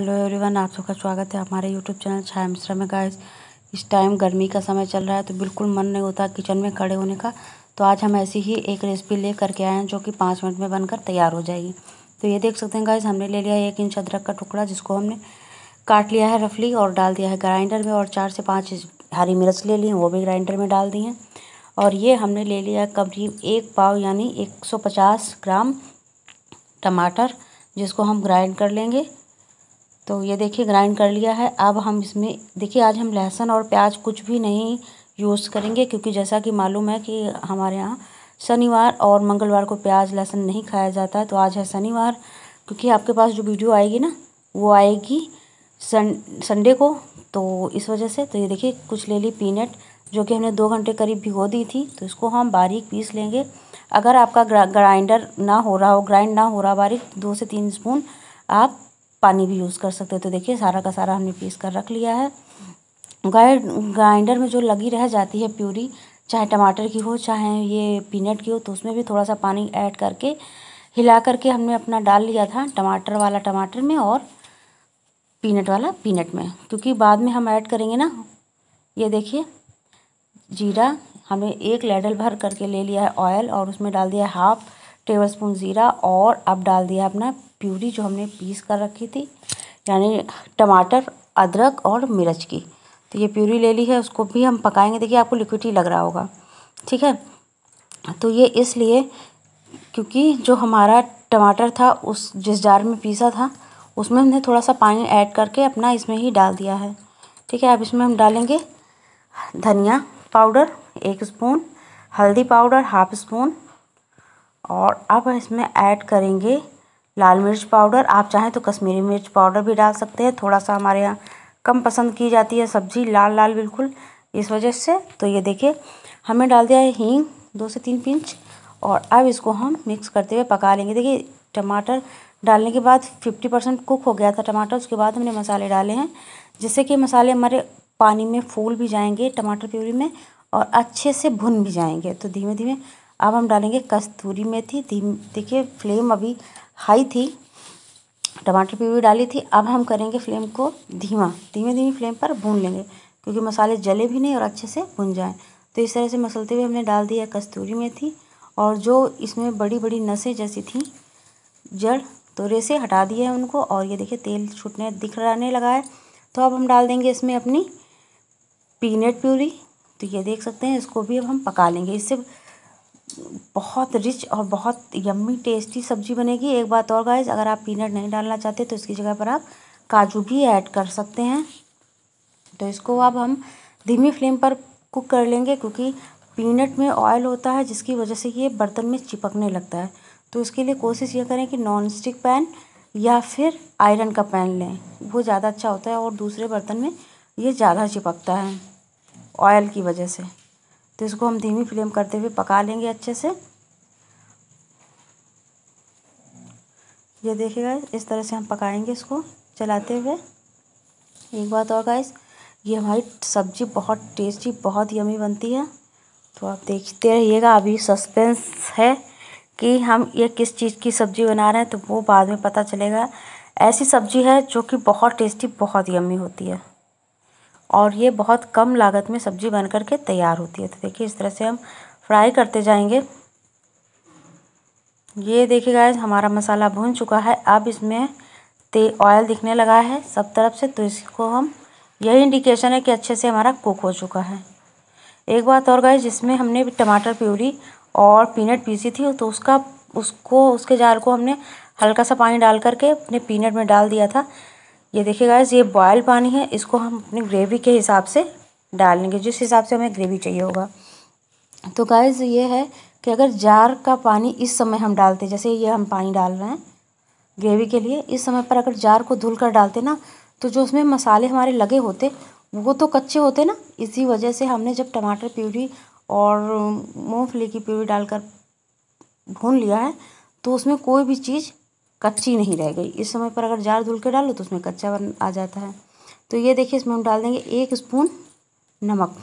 hello everyone आप सबका स्वागत है हमारे यूट्यूब चैनल छाया मिश्रा में गाइस इस टाइम गर्मी का समय चल रहा है तो बिल्कुल मन नहीं होता किचन में खड़े होने का तो आज हम ऐसी ही एक रेसिपी ले करके आए हैं जो कि पाँच मिनट में बनकर तैयार हो जाएगी तो ये देख सकते हैं गाइस हमने ले लिया है एक इंच अदरक का टुकड़ा जिसको हमने काट लिया है रफली और डाल दिया है ग्राइंडर में और चार से पाँच हरी मिर्च ले ली वो भी ग्राइंडर में डाल दी हैं और ये हमने ले लिया करीब एक पाव यानी एक ग्राम टमाटर जिसको हम ग्राइंड कर लेंगे तो ये देखिए ग्राइंड कर लिया है अब हम इसमें देखिए आज हम लहसुन और प्याज कुछ भी नहीं यूज़ करेंगे क्योंकि जैसा कि मालूम है कि हमारे यहाँ शनिवार और मंगलवार को प्याज लहसुन नहीं खाया जाता है तो आज है शनिवार क्योंकि आपके पास जो वीडियो आएगी ना वो आएगी सन संडे को तो इस वजह से तो ये देखिए कुछ ले ली पीनट जो कि हमने दो घंटे करीब भिगो दी थी तो इसको हम बारीक पीस लेंगे अगर आपका ग्राइंडर ना हो रहा हो ग्राइंड ना हो रहा बारीक दो से तीन स्पून आप पानी भी यूज़ कर सकते तो देखिए सारा का सारा हमने पीस कर रख लिया है गाइड ग्राइंडर में जो लगी रह जाती है प्यूरी चाहे टमाटर की हो चाहे ये पीनट की हो तो उसमें भी थोड़ा सा पानी ऐड करके हिला करके हमने अपना डाल लिया था टमाटर वाला टमाटर में और पीनट वाला पीनट में क्योंकि बाद में हम ऐड करेंगे ना ये देखिए जीरा हमने एक लेडल भर करके ले लिया है ऑयल और उसमें डाल दिया है हाफ टेबल स्पून ज़ीरा और अब डाल दिया अपना प्यूरी जो हमने पीस कर रखी थी यानी टमाटर अदरक और मिर्च की तो ये प्यूरी ले ली है उसको भी हम पकाएंगे देखिए आपको लिक्विड ही लग रहा होगा ठीक है तो ये इसलिए क्योंकि जो हमारा टमाटर था उस जिस जार में पीसा था उसमें हमने थोड़ा सा पानी ऐड करके अपना इसमें ही डाल दिया है ठीक है अब इसमें हम डालेंगे धनिया पाउडर एक स्पून हल्दी पाउडर हाफ स्पून और अब इसमें ऐड करेंगे लाल मिर्च पाउडर आप चाहें तो कश्मीरी मिर्च पाउडर भी डाल सकते हैं थोड़ा सा हमारे यहाँ कम पसंद की जाती है सब्ज़ी लाल लाल बिल्कुल इस वजह से तो ये देखिए हमें डाल दिया है हींग दो से तीन पिंच और अब इसको हम मिक्स करते हुए पका लेंगे देखिए टमाटर डालने के बाद फिफ्टी परसेंट कुक हो गया था टमाटर उसके बाद हमने मसाले डाले हैं जिससे कि मसाले हमारे पानी में फूल भी जाएंगे टमाटर प्यूरी में और अच्छे से भुन भी जाएंगे तो धीमे धीमे अब हम डालेंगे कस्तूरी मेथी धीम देखिए फ्लेम अभी हाई थी टमाटर प्यूरी डाली थी अब हम करेंगे फ्लेम को धीमा धीमे धीमे फ्लेम पर भून लेंगे क्योंकि मसाले जले भी नहीं और अच्छे से भुन जाएँ तो इस तरह से मसलते हुए हमने डाल दिया कस्तूरी मेथी और जो इसमें बड़ी बड़ी नसें जैसी थी जड़ तो रेसे हटा दिए हैं उनको और ये देखिए तेल छूटने दिख रहने लगा है तो अब हम डाल देंगे इसमें अपनी पीनट प्यूरी तो ये देख सकते हैं इसको भी अब हम पका लेंगे इससे बहुत रिच और बहुत यम्मी टेस्टी सब्ज़ी बनेगी एक बात और गाइज अगर आप पीनट नहीं डालना चाहते तो इसकी जगह पर आप काजू भी ऐड कर सकते हैं तो इसको अब हम धीमी फ्लेम पर कुक कर लेंगे क्योंकि पीनट में ऑयल होता है जिसकी वजह से ये बर्तन में चिपकने लगता है तो इसके लिए कोशिश ये करें कि नॉन स्टिक पैन या फिर आयरन का पैन लें वो ज़्यादा अच्छा होता है और दूसरे बर्तन में ये ज़्यादा चिपकता है ऑयल की वजह से तो इसको हम धीमी फ्लेम करते हुए पका लेंगे अच्छे से ये देखिएगा इस तरह से हम पकाएंगे इसको चलाते हुए एक बात और गाइस ये हमारी सब्ज़ी बहुत टेस्टी बहुत यमी बनती है तो आप देखते रहिएगा अभी सस्पेंस है कि हम ये किस चीज़ की सब्ज़ी बना रहे हैं तो वो बाद में पता चलेगा ऐसी सब्ज़ी है जो कि बहुत टेस्टी बहुत यमी होती है और ये बहुत कम लागत में सब्जी बन करके तैयार होती है तो देखिए इस तरह से हम फ्राई करते जाएंगे ये देखिए गाइस हमारा मसाला भून चुका है अब इसमें ते ऑयल दिखने लगा है सब तरफ से तो इसको हम यही इंडिकेशन है कि अच्छे से हमारा कुक हो चुका है एक बात और गाइस जिसमें हमने टमाटर प्यूरी और पीनट पीसी थी तो उसका उसको उसके जार को हमने हल्का सा पानी डाल करके अपने पीनट में डाल दिया था ये देखिए गाइस ये बॉयल पानी है इसको हम अपनी ग्रेवी के हिसाब से डालेंगे जिस हिसाब से हमें ग्रेवी चाहिए होगा तो गाइस ये है कि अगर जार का पानी इस समय हम डालते जैसे ये हम पानी डाल रहे हैं ग्रेवी के लिए इस समय पर अगर जार को धुल कर डालते ना तो जो उसमें मसाले हमारे लगे होते वो तो कच्चे होते ना इसी वजह से हमने जब टमाटर प्यूरी और मूँगफली की प्यूरी डालकर भून लिया है तो उसमें कोई भी चीज़ कच्ची नहीं रह गई इस समय पर अगर जार धुल के डालो तो उसमें कच्चा बन आ जाता है तो ये देखिए इसमें हम डाल देंगे एक स्पून नमक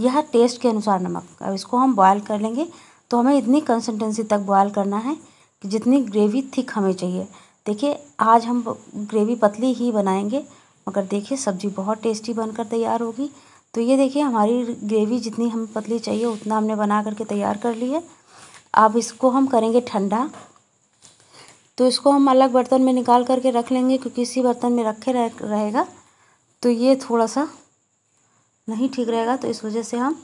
यह टेस्ट के अनुसार नमक अब इसको हम बॉयल कर लेंगे तो हमें इतनी कंसिस्टेंसी तक बॉयल करना है कि जितनी ग्रेवी थिक हमें चाहिए देखिए आज हम ग्रेवी पतली ही बनाएंगे मगर देखिए सब्ज़ी बहुत टेस्टी बनकर तैयार होगी तो ये देखिए हमारी ग्रेवी जितनी हमें पतली चाहिए उतना हमने बना करके तैयार कर ली है अब इसको हम करेंगे ठंडा तो इसको हम अलग बर्तन में निकाल करके रख लेंगे क्योंकि इसी बर्तन में रखे रह, रहेगा तो ये थोड़ा सा नहीं ठीक रहेगा तो इस वजह से हम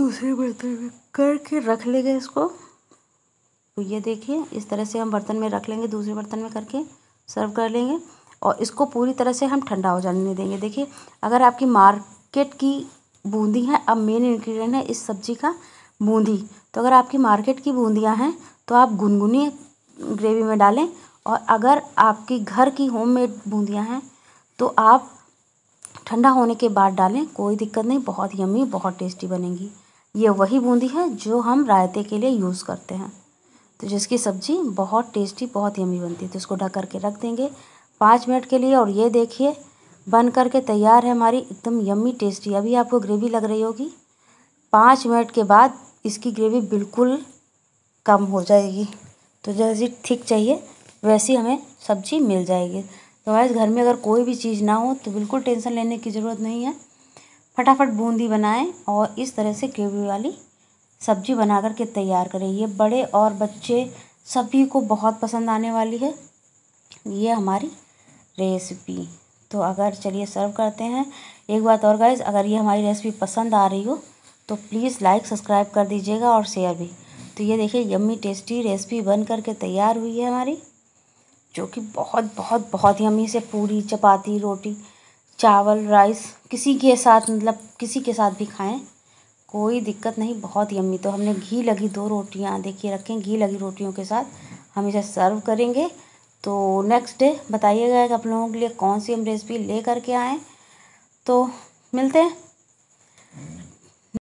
दूसरे बर्तन में करके रख लेंगे इसको तो ये देखिए इस तरह से हम बर्तन में रख लेंगे दूसरे बर्तन में करके सर्व कर लेंगे और इसको पूरी तरह से हम ठंडा हो जाने देंगे देखिए अगर आपकी मार्केट की बूंदी है अब मेन इन्ग्रीडियंट है इस सब्ज़ी का बूंदी तो अगर आपकी मार्केट की बूंदियाँ हैं तो आप गुनगुनी ग्रेवी में डालें और अगर आपकी घर की होममेड बूंदियाँ हैं तो आप ठंडा होने के बाद डालें कोई दिक्कत नहीं बहुत यमी बहुत टेस्टी बनेगी ये वही बूंदी है जो हम रायते के लिए यूज़ करते हैं तो जिसकी सब्ज़ी बहुत टेस्टी बहुत यमी बनती है तो इसको ढक करके रख देंगे पाँच मिनट के लिए और ये देखिए बन करके तैयार है हमारी एकदम यम्मी टेस्टी अभी आपको ग्रेवी लग रही होगी पाँच मिनट के बाद इसकी ग्रेवी बिल्कुल कम हो जाएगी तो जैसी थिक चाहिए वैसी हमें सब्जी मिल जाएगी तो वैसे घर में अगर कोई भी चीज़ ना हो तो बिल्कुल टेंशन लेने की ज़रूरत नहीं है फटाफट बूंदी बनाएं और इस तरह से ग्रेवी वाली सब्जी बना कर के तैयार करें ये बड़े और बच्चे सभी को बहुत पसंद आने वाली है ये हमारी रेसिपी तो अगर चलिए सर्व करते हैं एक बात और गाइज अगर ये हमारी रेसिपी पसंद आ रही हो तो प्लीज़ लाइक सब्सक्राइब कर दीजिएगा और शेयर भी तो ये देखिए यम्मी टेस्टी रेसिपी बन कर के तैयार हुई है हमारी जो कि बहुत बहुत बहुत यम्मी से पूरी चपाती रोटी चावल राइस किसी के साथ मतलब किसी के साथ भी खाएं कोई दिक्कत नहीं बहुत यम्मी तो हमने घी लगी दो रोटियां देखिए रखें घी लगी रोटियों के साथ हम इसे सर्व करेंगे तो नेक्स्ट डे बताइएगा कि आप लोगों के लिए कौन सी हम रेसिपी ले करके आएँ तो मिलते हैं